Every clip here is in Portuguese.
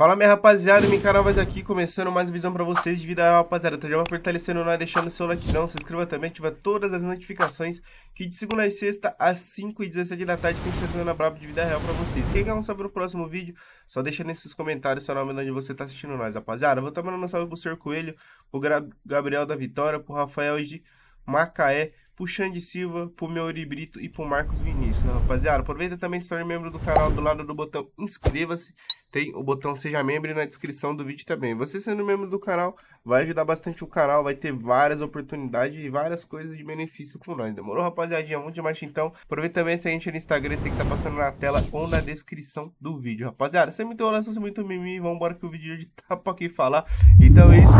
Fala minha rapaziada, me Vaz aqui, começando mais um vídeo pra vocês de vida rapaziada, então já vai fortalecendo nós deixando seu like não, se inscreva também, ativa todas as notificações que de segunda a sexta às 5 e 17 da tarde tem na brabo de vida real pra vocês. Quem quer um salve pro próximo vídeo, só deixa nesses comentários seu nome onde você tá assistindo nós rapaziada, vou estar mandando um salve pro Sr. Coelho, pro Gabriel da Vitória, pro Rafael de Macaé, pro Xande Silva, pro meu Brito e pro Marcos Vinícius, né, rapaziada. Aproveita também se tornar membro do canal do lado do botão inscreva-se. Tem o botão seja membro na descrição do vídeo também. Você sendo membro do canal vai ajudar bastante o canal, vai ter várias oportunidades e várias coisas de benefício com nós. Demorou, rapaziadinha? Vamos demais. então. Aproveita também se a gente no Instagram, esse que tá passando na tela ou na descrição do vídeo, rapaziada. Sem muito relação, sem muito mimimi, embora que o vídeo de hoje tá pra quem falar. Então é isso.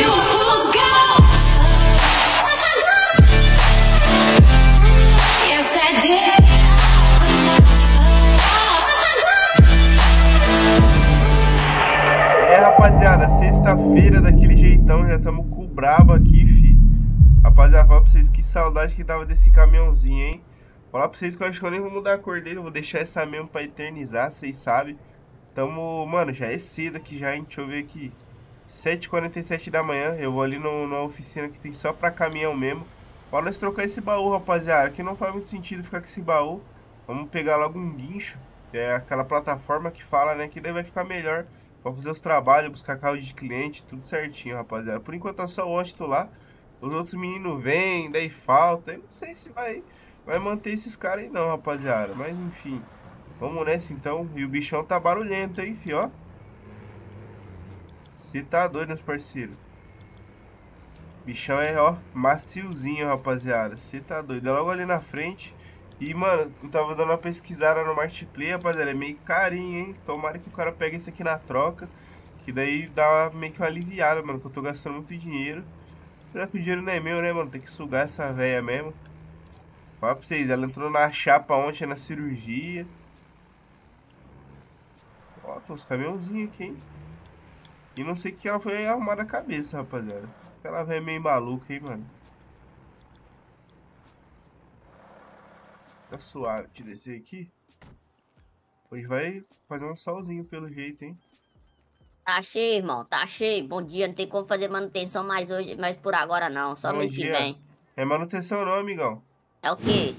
You fools go! sexta-feira daquele jeitão, já estamos com o brabo aqui, fi. Rapaziada, fala pra vocês que saudade que tava desse caminhãozinho, hein? Falar pra vocês que eu acho que eu nem vou mudar a cor dele, vou deixar essa mesmo pra eternizar, vocês sabem. Tamo, mano, já é cedo aqui já, hein? Deixa eu ver aqui. 7h47 da manhã, eu vou ali no, numa oficina que tem só pra caminhão mesmo. Pra nós trocar esse baú, rapaziada, que não faz muito sentido ficar com esse baú. Vamos pegar logo um guincho, é aquela plataforma que fala, né? Que daí vai ficar melhor para fazer os trabalhos, buscar carro de cliente, tudo certinho, rapaziada. Por enquanto tá só o Washington lá. Os outros meninos vêm, daí falta. Eu não sei se vai, vai manter esses caras aí não, rapaziada. Mas enfim. Vamos nessa então. E o bichão tá barulhento hein, fi, ó. Você tá doido, meus parceiros. Bichão é, ó, maciozinho, rapaziada. Você tá doido. É logo ali na frente. E, mano, eu tava dando uma pesquisada no Marketplace, rapaziada, é meio carinho, hein? Tomara que o cara pegue esse aqui na troca, que daí dá meio que uma aliviada, mano, que eu tô gastando muito dinheiro. Será que o dinheiro não é meu, né, mano? Tem que sugar essa véia mesmo. Fala pra vocês, ela entrou na chapa ontem na cirurgia. Ó, tem uns caminhãozinhos aqui, hein? E não sei que ela foi arrumar a cabeça, rapaziada. Aquela velha meio maluca, hein, mano. tá suave te descer aqui, hoje vai fazer um solzinho pelo jeito, hein? Tá cheio, irmão, tá cheio. Bom dia, não tem como fazer manutenção mais hoje, mas por agora não, só mês que vem. É manutenção não, amigão. É o quê?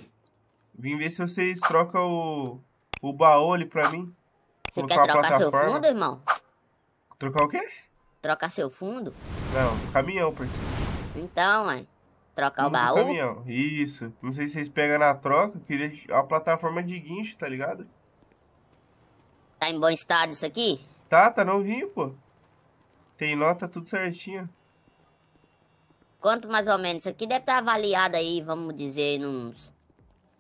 Vim ver se vocês trocam o, o baú ali pra mim. Você quer trocar seu fundo, irmão? Trocar o quê? Trocar seu fundo? Não, caminhão, parceiro. Então, mãe. Trocar o baú? Caminhão. Isso. Não sei se vocês pegam na troca, queria é a plataforma de guincho, tá ligado? Tá em bom estado isso aqui? Tá, tá novinho, pô. Tem nota tudo certinho. Quanto mais ou menos? Isso aqui deve estar tá avaliado aí, vamos dizer, nos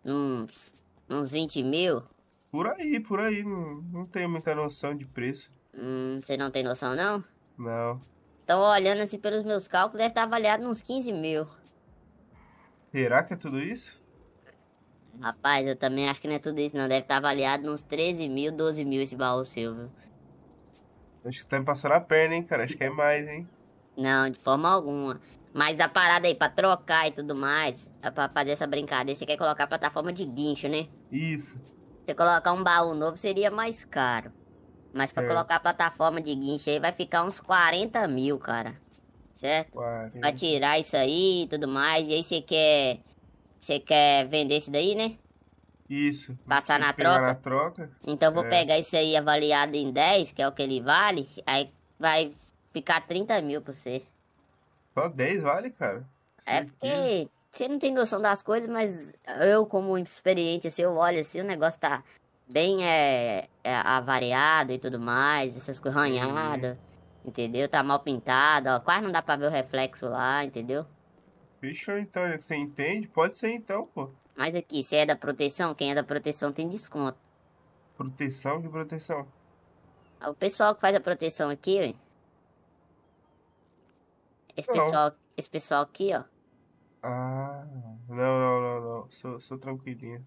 uns, uns 20 mil. Por aí, por aí. Não, não tenho muita noção de preço. Hum, você não tem noção, não? Não. Então, olhando assim pelos meus cálculos, deve estar tá avaliado uns 15 mil. Será que é tudo isso? Rapaz, eu também acho que não é tudo isso, não. Deve estar tá avaliado nos 13 mil, 12 mil esse baú Silvio. viu? Acho que tá me passando a perna, hein, cara? Acho que é mais, hein? Não, de forma alguma. Mas a parada aí pra trocar e tudo mais, é pra fazer essa brincadeira, você quer colocar plataforma de guincho, né? Isso. Você colocar um baú novo seria mais caro. Mas pra é. colocar plataforma de guincho aí vai ficar uns 40 mil, cara certo? 40. Pra tirar isso aí e tudo mais. E aí você quer. Você quer vender isso daí, né? Isso. Passar na troca? na troca? Então vou é. pegar isso aí avaliado em 10, que é o que ele vale. Aí vai ficar 30 mil pra você. Só 10 vale, cara? é porque. Você não tem noção das coisas, mas eu, como experiente, assim, eu olho assim, o negócio tá bem é, é avariado e tudo mais, essas coisas ranhadas. É. Entendeu? Tá mal pintada, ó. Quase não dá pra ver o reflexo lá, entendeu? Fechou então, é você entende? Pode ser então, pô. Mas aqui, você é da proteção, quem é da proteção tem desconto. Proteção? Que proteção? Ah, o pessoal que faz a proteção aqui, ó. Esse pessoal, esse pessoal aqui, ó. Ah, não, não, não, não. Sou, sou tranquilinha.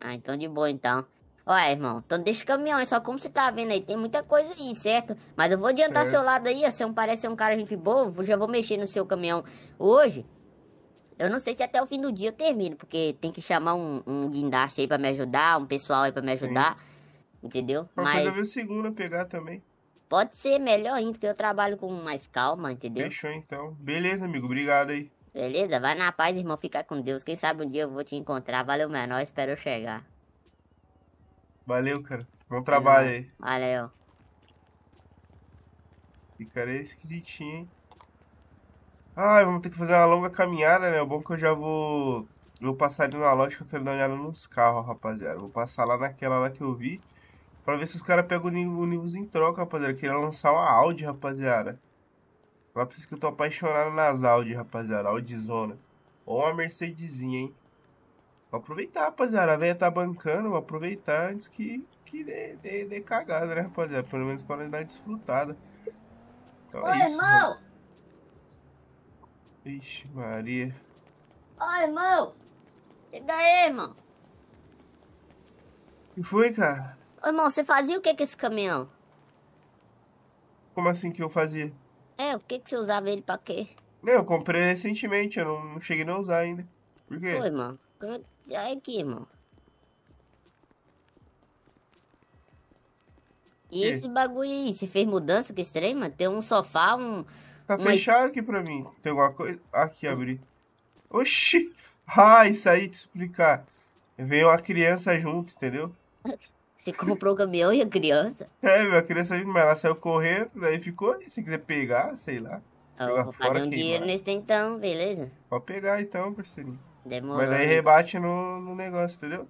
Ah, então de boa então. Olha, irmão, então deixa o caminhão, é só como você tá vendo aí, tem muita coisa aí, certo? Mas eu vou adiantar é. seu lado aí, você não parece ser um cara gente boa, já vou mexer no seu caminhão hoje. Eu não sei se até o fim do dia eu termino, porque tem que chamar um, um guindaste aí pra me ajudar, um pessoal aí pra me ajudar, Sim. entendeu? pode Mas... coisa segundo segunda pegar também. Pode ser melhor ainda, porque eu trabalho com mais calma, entendeu? Fechou então. Beleza, amigo, obrigado aí. Beleza, vai na paz, irmão, fica com Deus. Quem sabe um dia eu vou te encontrar. Valeu, menor, espero eu chegar. Valeu, cara. Bom trabalho aí. Valeu. Ficaria é esquisitinho, hein? Ai, vamos ter que fazer uma longa caminhada, né? O bom é que eu já vou. Vou passar ali na loja que eu quero dar uma olhada nos carros, rapaziada. Vou passar lá naquela lá que eu vi. Pra ver se os caras pegam o Nivus em troca, rapaziada. Queria lançar uma Audi, rapaziada. Lá precisa que eu tô apaixonado nas Audi, rapaziada. Audi Zona. Ou uma Mercedesinha, hein? Vou aproveitar, rapaziada. A velha tá bancando, vou aproveitar antes que, que dê, dê, dê cagada, né, rapaziada? Pelo menos para dar desfrutada. Então Ô, é isso, irmão! Mano. Ixi, Maria. Ô, irmão! Chega aí, irmão. O que foi, cara? Ô, irmão, você fazia o que com esse caminhão? Como assim que eu fazia? É, o que que você usava ele pra quê? Não, eu comprei recentemente, eu não, não cheguei nem a usar ainda. Por quê? Foi, irmão. Já aqui, mano E esse bagulho aí, você fez mudança que esse mano? Tem um sofá, um. Tá fechado aqui pra mim. Tem alguma coisa. Aqui, abri. Oxi! Ah, isso aí te explicar. Veio a criança junto, entendeu? Você comprou o caminhão e a criança? É, meu, a criança junto, mas ela saiu correndo, daí ficou. Se quiser pegar, sei lá. Eu vou fazer um queimar. dinheiro nesse então, beleza? Pode pegar então, parceirinho. Demorou. Mas aí né? rebate no, no negócio, entendeu?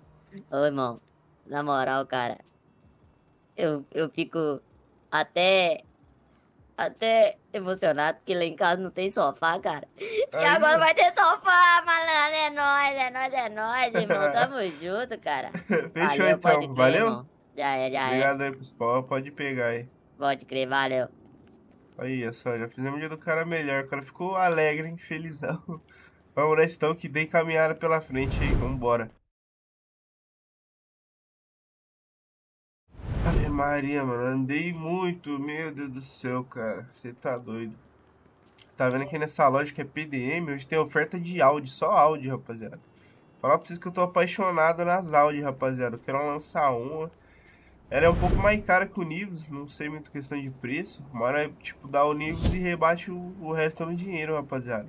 Ô, irmão, na moral, cara, eu, eu fico até até emocionado que lá em casa não tem sofá, cara. Que agora vai ter sofá, malandro. É nóis, é nóis, é nóis, irmão. Tamo junto, cara. Fechou valeu, então, crer, valeu? Irmão. Já é, já Obrigado é. Obrigado aí, Pode pegar aí. Pode crer, valeu. Aí, só, já fizemos o dia do cara melhor. O cara ficou alegre, hein? Felizão. Vamos então que dei caminhada pela frente aí, vambora. Ave Maria, mano, andei muito, meu Deus do céu, cara. Você tá doido. Tá vendo que nessa loja que é PDM, hoje tem oferta de áudio, só áudio, rapaziada. Falar pra vocês que eu tô apaixonado nas áudio, rapaziada. Eu quero lançar uma. Ela é um pouco mais cara que o Nivus, não sei muito questão de preço, mas é tipo, dá o Nivus e rebate o, o resto no dinheiro, rapaziada.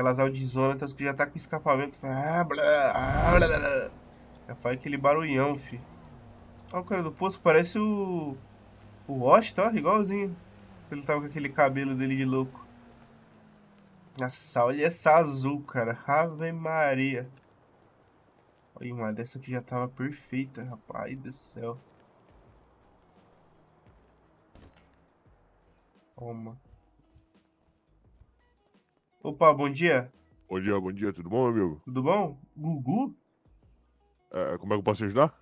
Aquelas audizonatas que já tá com escapamento. Ah, blá, ah, blá, blá. Já faz aquele barulhão, fi. Olha o cara do poço, parece o. O Washington, ó, igualzinho. Ele tava com aquele cabelo dele de louco. Nossa, olha essa azul, cara. Ave Maria. Olha uma dessa que já tava perfeita, rapaz do céu. Toma. Opa, bom dia. Bom dia, bom dia, tudo bom, amigo? Tudo bom? Gugu? É, é, como é que eu posso ajudar?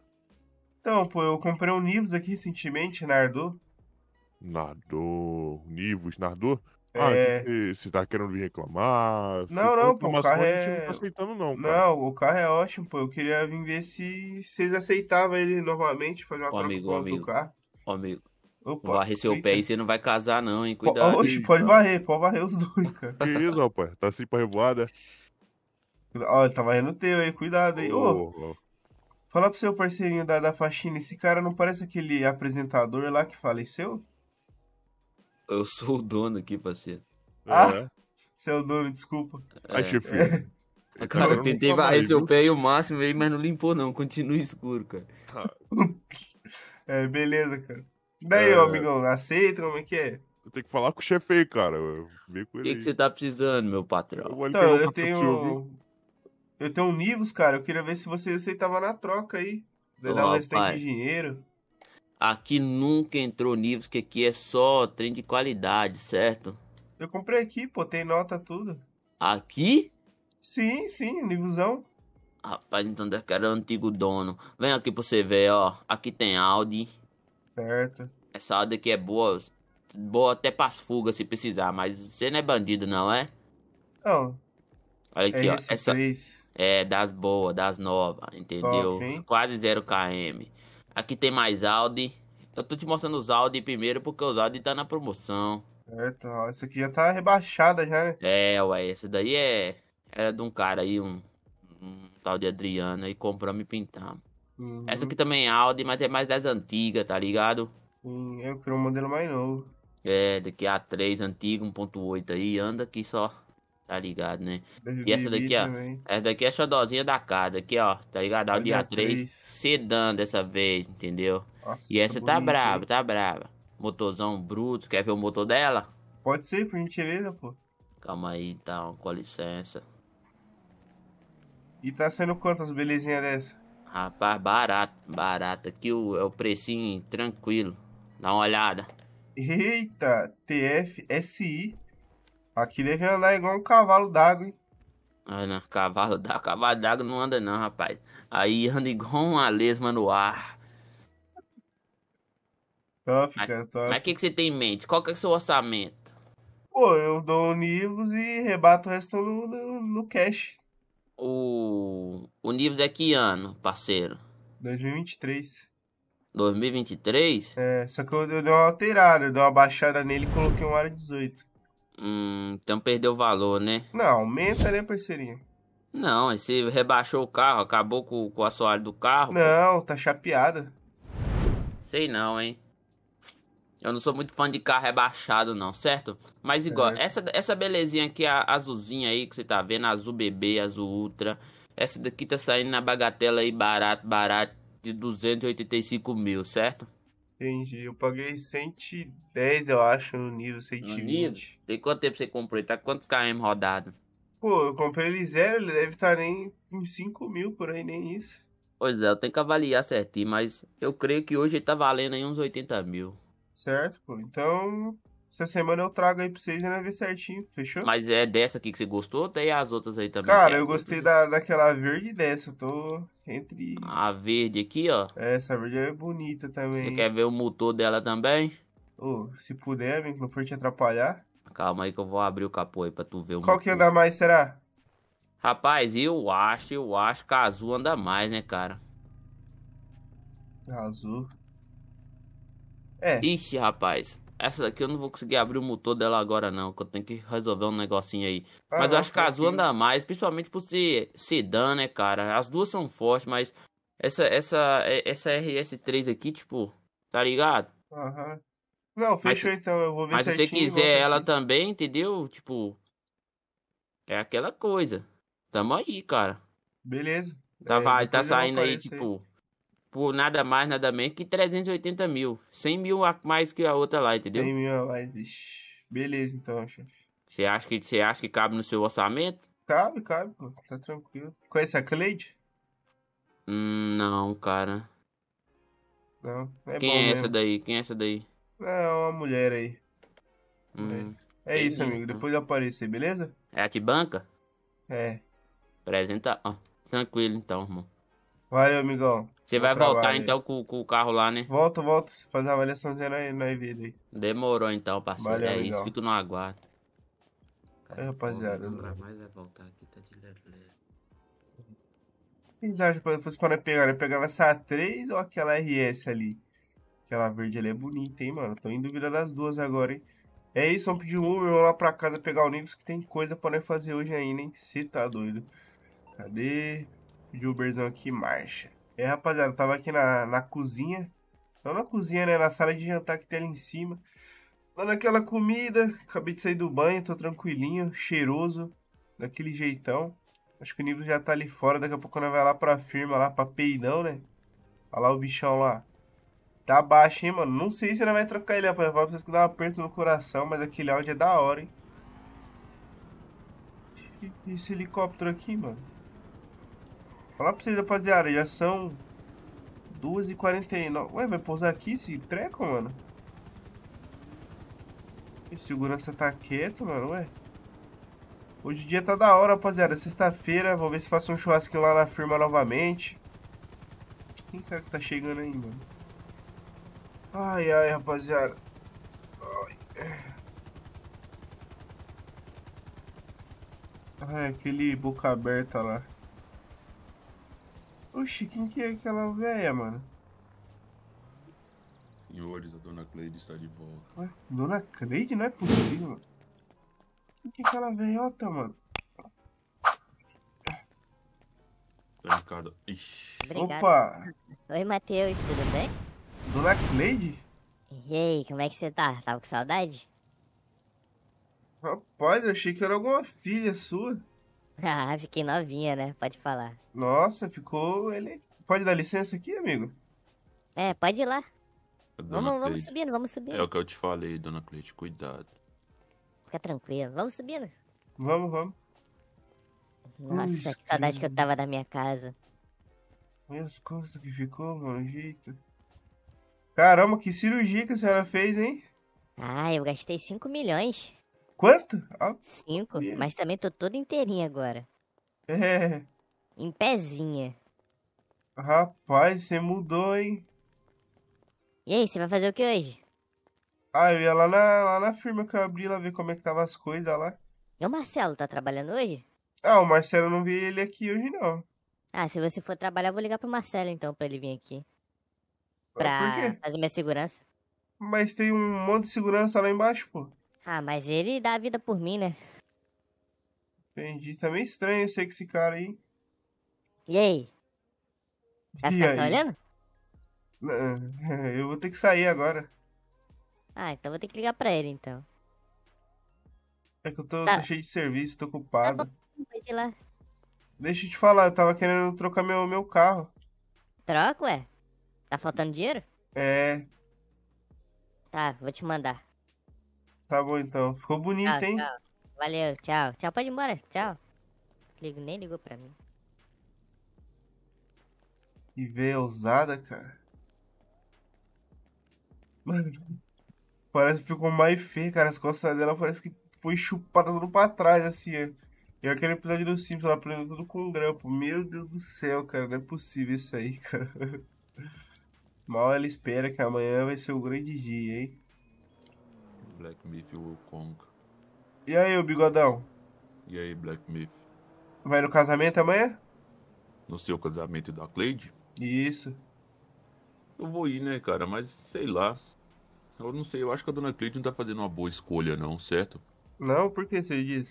Então, pô, eu comprei um Nivus aqui recentemente, Nardo. Nardo. Nivus, Nardo? É. Ah, é... você tá querendo vir reclamar? Não, não, pô, o carro é... Não tá é- aceitando não, cara. Não, o carro é ótimo, pô. Eu queria vir ver se vocês aceitavam ele novamente, fazer uma ó, troca o amigo. do carro. Ó, amigo, Opa, varre seu eita. pé e você não vai casar, não, hein? Cuidado. Oxe, pode varrer, pode varrer os dois, cara. Que isso, rapaz? Tá assim pra revoada? Ó, tá varrendo o teu, aí Cuidado, aí Ô, oh, oh. Fala pro seu parceirinho da, da faxina, esse cara não parece aquele apresentador lá que faleceu? Eu sou o dono aqui, parceiro. Ah, é. é o dono, desculpa. É. chefe É. Cara, eu tentei varrer seu pé aí o máximo aí, mas não limpou não, continua escuro, cara. Tá. é, beleza, cara. Daí, é... amigão, aceita? Como é que é? Eu tenho que falar com o chefe aí, cara. Vem com ele. O que, que você tá precisando, meu patrão? Eu então, eu tenho. Eu tenho um Nivus, cara. Eu queria ver se você aceitava na troca aí. Daí dá tempo de dinheiro. Aqui nunca entrou Nivus, que aqui é só trem de qualidade, certo? Eu comprei aqui, pô, tem nota tudo. Aqui? Sim, sim, Nivusão. Rapaz, então deve que era o é antigo dono. Vem aqui pra você ver, ó. Aqui tem Audi, certo. Essa ordem aqui é boa. Boa até pras fugas se precisar, mas você não é bandido, não, é? Não. Olha aqui, é ó. Essa, é, das boas, das novas, entendeu? Quase 0 km. Aqui tem mais Audi. Eu tô te mostrando os Audi primeiro porque os Audi tá na promoção. Certo, ó. Essa aqui já tá rebaixada já, né? É, ué. Essa daí é. Era é de um cara aí, um, um tal de Adriano, e compramos e pintamos. Uhum. Essa aqui também é Audi, mas é mais das antigas, tá ligado? Sim, eu quero um modelo mais novo. É, daqui a 3 antigo, 1.8 aí, anda aqui só. Tá ligado, né? e essa daqui, ó. Essa daqui é a xodózinha da casa, aqui, ó. Tá ligado? Audi A3 sedã dessa vez, entendeu? Nossa, e essa tá brava, tá brava. Motorzão bruto, quer ver o motor dela? Pode ser, por gentileza, pô. Calma aí, então, com licença. E tá sendo quantas belezinhas dessa? Rapaz, barato, barato. Aqui o, é o precinho tranquilo. Dá uma olhada. Eita, TFSI. Aqui deve andar igual um cavalo d'água, hein? Ah, não, cavalo d'água, cavalo d'água não anda não, rapaz. Aí anda igual uma lesma no ar. Top, cara, top. Mas o que, que você tem em mente? Qual que é o seu orçamento? Pô, eu dou livros e rebato o resto no, no, no cash. O, o Nibs é que ano, parceiro? 2023. 2023? É, só que eu, eu dei uma alterada, eu dei uma baixada nele e coloquei um área 18. Hum, então perdeu o valor, né? Não, aumenta, né, parceirinha? Não, esse rebaixou o carro, acabou com, com o assoalho do carro. Não, pô. tá chapeada. Sei não, hein? Eu não sou muito fã de carro rebaixado, não, certo? Mas igual, é. essa, essa belezinha aqui, a azulzinha aí que você tá vendo, azul bebê, azul ultra. Essa daqui tá saindo na bagatela aí, barato, barato, de 285 mil, certo? Entendi. Eu paguei 110, eu acho, no nível 120. No nível? Tem quanto tempo você comprou? Tá quantos KM rodado? Pô, eu comprei ele zero, ele deve estar tá nem em 5 mil por aí, nem isso. Pois é, eu tenho que avaliar certinho, mas eu creio que hoje ele tá valendo aí uns 80 mil. Certo, pô. Então, essa semana eu trago aí pra vocês e né, ver certinho, fechou? Mas é dessa aqui que você gostou ou tem as outras aí também? Cara, é eu gostei da, daquela verde dessa, eu tô entre... A verde aqui, ó. É, essa verde é bonita também. Você quer ver o motor dela também? Ô, oh, se puder, vem que não for te atrapalhar. Calma aí que eu vou abrir o capô aí pra tu ver o Qual motor. que anda mais, será? Rapaz, eu acho, eu acho que a azul anda mais, né, cara? Azul. É. Ixi, rapaz. Essa daqui eu não vou conseguir abrir o motor dela agora, não. Que eu tenho que resolver um negocinho aí. Ah, mas eu acho que a azul anda mais, principalmente por ser sedã, né, cara? As duas são fortes, mas essa, essa, é, essa RS3 aqui, tipo, tá ligado? Aham. Uhum. Não, fechou mas, então, eu vou ver Mas se você quiser ela também, entendeu? Tipo, é aquela coisa. Tamo aí, cara. Beleza. Tá, é, vai, tá saindo aí, tipo, por nada mais, nada menos que 380 mil. 100 mil a mais que a outra lá, entendeu? 100 mil a mais, vixi. Beleza, então, chefe. Você acha que você acha que cabe no seu orçamento? Cabe, cabe, pô. Tá tranquilo. Conhece a Cleide? Hum, não, cara. Não, é Quem é mesmo. essa daí? Quem é essa daí? É uma mulher aí. Hum, é. é isso, amigo. Então. Depois eu apareço aí, beleza? É a te banca? É. Apresenta. Ó, tranquilo então, irmão. Valeu, amigão. Você vai trabalho. voltar então com, com, o carro lá, né? Volto, volto. Fazer a avaliaçãozinha na, na vida aí. Demorou então, parceiro. Valeu, é amigão. isso, fico no aguardo. é, rapaziada. Nunca mais vai voltar aqui, tá de leve. Vocês acham que fosse para pegar? Né? Pegava essa A3 ou aquela RS ali? Aquela verde ali é bonita, hein, mano? Tô em dúvida das duas agora, hein? É isso, vamos pedir um Uber, vamos lá pra casa pegar o Nivus que tem coisa pra nós fazer hoje ainda, hein? Cê tá doido. Cadê? de Uberzão aqui, marcha. É, rapaziada, tava aqui na, na cozinha. Não na cozinha, né? Na sala de jantar que tem ali em cima. Dando aquela comida. Acabei de sair do banho, tô tranquilinho, cheiroso. Daquele jeitão. Acho que o nível já tá ali fora. Daqui a pouco nós vai lá pra firma, lá pra peidão, né? Olha lá o bichão lá. Tá baixo, hein, mano? Não sei se ele vai trocar ele, rapaz. Vai precisar dar um aperto no coração, mas aquele áudio é da hora, hein? Esse helicóptero aqui, mano. Falar pra vocês, rapaziada, já são 2h49. Ué, vai pousar aqui esse treco, mano? E segurança tá quieto, mano, ué. Hoje o dia tá da hora, rapaziada. Sexta-feira, vou ver se faço um churrasquinho lá na firma novamente. Quem será que tá chegando aí, mano? Ai, ai, rapaziada. Ai. ai aquele boca aberta lá. Oxi, quem que é aquela velha, mano? Senhores, a dona Cleide está de volta. Ué, dona Cleide? Não é possível, mano. Quem que é aquela velhota, mano? Tá Ixi. Obrigado. Opa! Oi, Matheus, tudo bem? Dona Cleide? E aí, como é que você tá? Tava com saudade? Rapaz, eu achei que era alguma filha sua. Ah, fiquei novinha, né? Pode falar. Nossa, ficou. Ele. Pode dar licença aqui, amigo? É, pode ir lá. Vamos, vamos subindo, vamos subindo. É o que eu te falei, dona Cleide, cuidado. Fica tranquilo, vamos subindo. Vamos, vamos. Nossa, Ui, que saudade que... eu tava da minha casa. Minhas costas que ficou, mano, jeito. Caramba, que cirurgia que a senhora fez, hein? Ah, eu gastei 5 milhões. Quanto? Ah, Cinco, mas também tô toda inteirinha agora. É. Em pezinha. Rapaz, você mudou, hein? E aí, você vai fazer o que hoje? Ah, eu ia lá na, lá na firma que eu abri lá ver como é que tava as coisas lá. E o Marcelo, tá trabalhando hoje? Ah, o Marcelo não vi ele aqui hoje não. Ah, se você for trabalhar, eu vou ligar pro Marcelo então pra ele vir aqui. Pra fazer minha segurança. Mas tem um monte de segurança lá embaixo, pô. Ah, mas ele dá a vida por mim, né? Entendi. Tá meio estranho que esse cara aí. E aí? Vai ficar só olhando? Eu vou ter que sair agora. Ah, então vou ter que ligar pra ele então. É que eu tô, tá. tô cheio de serviço, tô tá ocupado. Tá bom, lá. Deixa eu te falar, eu tava querendo trocar meu, meu carro. Troca, ué? Tá faltando dinheiro? É. Tá, vou te mandar. Tá bom então. Ficou bonito, tchau, hein? Tchau. Valeu, tchau. Tchau, pode ir embora. Tchau. Ligo, nem ligou pra mim. E veio é ousada, cara. Mano, parece que ficou mais feio, cara. As costas dela parece que foi chupada tudo pra trás, assim. É. E é aquele episódio do Simpsons, ela aprendeu tudo com um grampo. Meu Deus do céu, cara. Não é possível isso aí, cara. Mal ela espera que amanhã vai ser o grande dia, hein? Black Myth e o E aí, o bigodão? E aí, Black Myth? Vai no casamento amanhã? No seu casamento da Cleide? Isso. Eu vou ir, né, cara? Mas sei lá. Eu não sei, eu acho que a dona Cleide não tá fazendo uma boa escolha, não, certo? Não, por que você diz?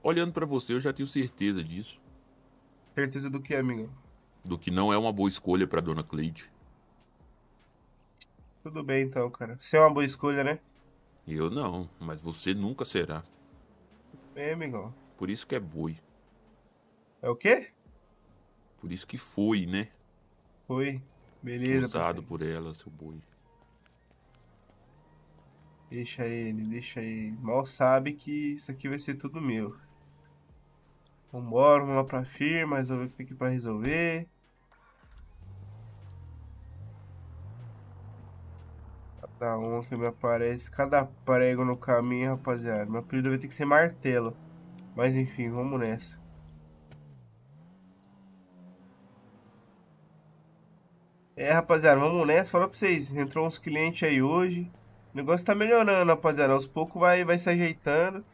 Olhando para você, eu já tenho certeza disso. Certeza do que, amigo? Do que não é uma boa escolha para dona Cleide. Tudo bem então, cara. Você é uma boa escolha, né? Eu não, mas você nunca será. É, amigão. Por isso que é boi. É o quê? Por isso que foi, né? Foi. Beleza, Usado por ela, seu boi. Deixa ele, deixa ele. Mal sabe que isso aqui vai ser tudo meu. Vambora, vamos lá pra firma, resolver o que tem que pra resolver. Da uma que me aparece. Cada prego no caminho, rapaziada. Meu apelido vai ter que ser martelo. Mas enfim, vamos nessa. É, rapaziada, vamos nessa. Fala pra vocês, entrou uns clientes aí hoje. O negócio tá melhorando, rapaziada. Aos poucos vai, vai se ajeitando.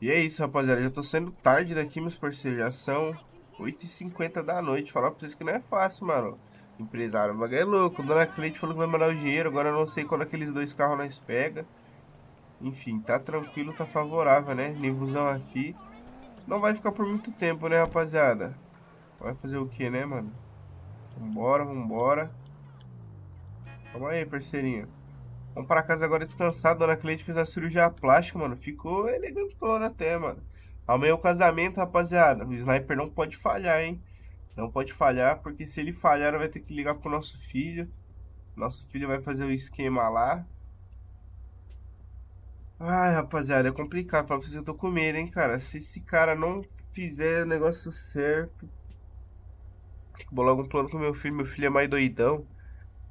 E é isso, rapaziada. Já tô saindo tarde daqui, meus parceiros. Já são 8h50 da noite. Falar pra vocês que não é fácil, mano empresário. O bagulho é louco. Dona Cleide falou que vai mandar o dinheiro. Agora eu não sei quando aqueles dois carros nós pega. Enfim, tá tranquilo, tá favorável, né? Nivuzão aqui. Não vai ficar por muito tempo, né, rapaziada? Vai fazer o que, né, mano? Vambora, vambora. Calma aí, parceirinho. Vamos para casa agora descansar. Dona Cleide fez a cirurgia plástica, mano. Ficou elegantona até, mano. Amanhã é o casamento, rapaziada. O sniper não pode falhar, hein? Não pode falhar, porque se ele falhar, vai ter que ligar pro nosso filho. Nosso filho vai fazer o um esquema lá. Ai, rapaziada, é complicado. Pra vocês eu tô com medo, hein, cara. Se esse cara não fizer o negócio certo. vou logo um algum plano com meu filho. Meu filho é mais doidão.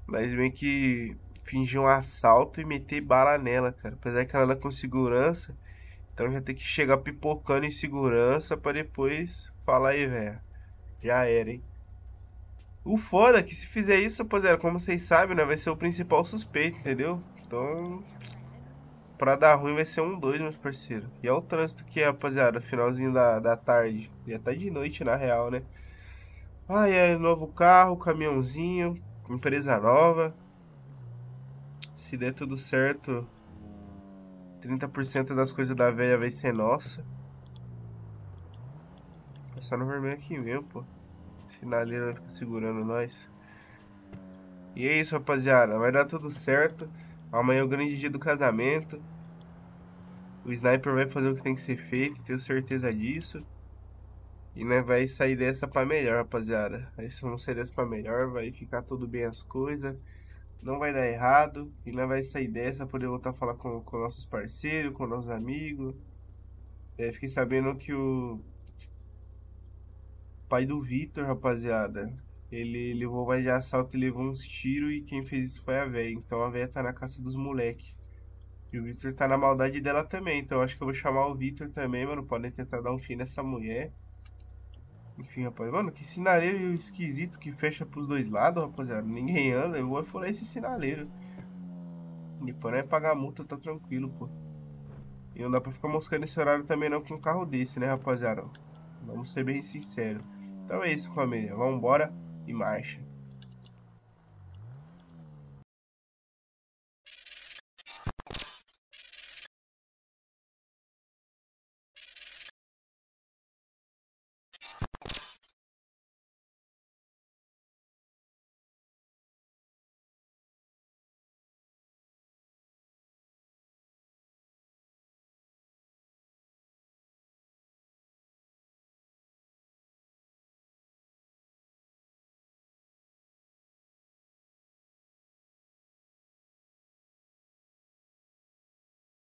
Mas meio que fingir um assalto e meter bala nela, cara. Apesar que ela anda com segurança. Então já tem que chegar pipocando em segurança para depois falar aí, velho. Já era, hein? O foda é que se fizer isso, rapaziada, como vocês sabem, né? Vai ser o principal suspeito, entendeu? Então. Pra dar ruim vai ser um dois, meus parceiros. E é o trânsito que é, rapaziada, finalzinho da, da tarde. Já tá de noite, na real, né? Ai, ai, novo carro, caminhãozinho, empresa nova. Se der tudo certo, 30% das coisas da velha vai ser nossa. Passar no vermelho aqui mesmo, pô. Sinaleiro vai ficar segurando nós. E é isso, rapaziada. Vai dar tudo certo. Amanhã é o grande dia do casamento. O sniper vai fazer o que tem que ser feito, tenho certeza disso. E né, vai sair dessa pra melhor, rapaziada. Aí se não sair dessa pra melhor, vai ficar tudo bem as coisas. Não vai dar errado. E nós né, vai sair dessa, poder voltar a falar com, com nossos parceiros, com nossos amigos. É, fiquei sabendo que o pai do Vitor, rapaziada, ele levou vai de assalto e levou uns tiros e quem fez isso foi a véia. Então a véia tá na caça dos moleques. E o Vitor tá na maldade dela também. Então acho que eu vou chamar o Vitor também, mano. Podem tentar dar um fim nessa mulher. Enfim, rapaz. Mano, que sinaleiro esquisito que fecha pros dois lados, rapaziada. Ninguém anda. Eu vou é furar esse sinaleiro. Depois não é pagar multa, tá tranquilo, pô. E não dá pra ficar moscando esse horário também não com um carro desse, né, rapaziada? Vamos ser bem sinceros. Então é isso, família. Vamos embora e marcha.